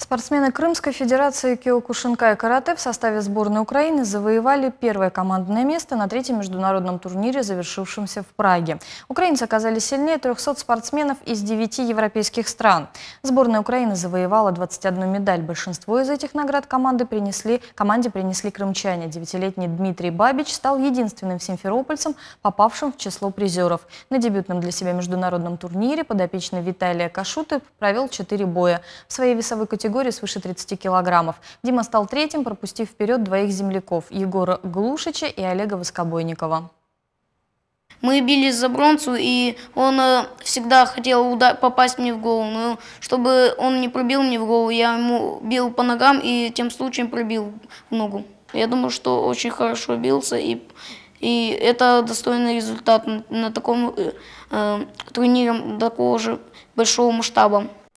Спортсмены Крымской Федерации Киокушинка и карате в составе сборной Украины завоевали первое командное место на третьем международном турнире, завершившемся в Праге. Украинцы оказались сильнее 300 спортсменов из 9 европейских стран. Сборная Украины завоевала 21 медаль. Большинство из этих наград команды принесли, команде принесли крымчане. Девятилетний Дмитрий Бабич стал единственным симферопольцем, попавшим в число призеров. На дебютном для себя международном турнире подопечный Виталия Кашуты провел 4 боя. В своей весовой категории категории свыше 30 килограммов. Дима стал третьим, пропустив вперед двоих земляков – Егора Глушича и Олега Воскобойникова. Мы бились за бронзу, и он э, всегда хотел удар попасть мне в голову. Но ну, чтобы он не пробил мне в голову, я ему бил по ногам и тем случаем пробил в ногу. Я думаю, что очень хорошо бился, и, и это достойный результат на, на таком э, э турнире такого же большого масштаба.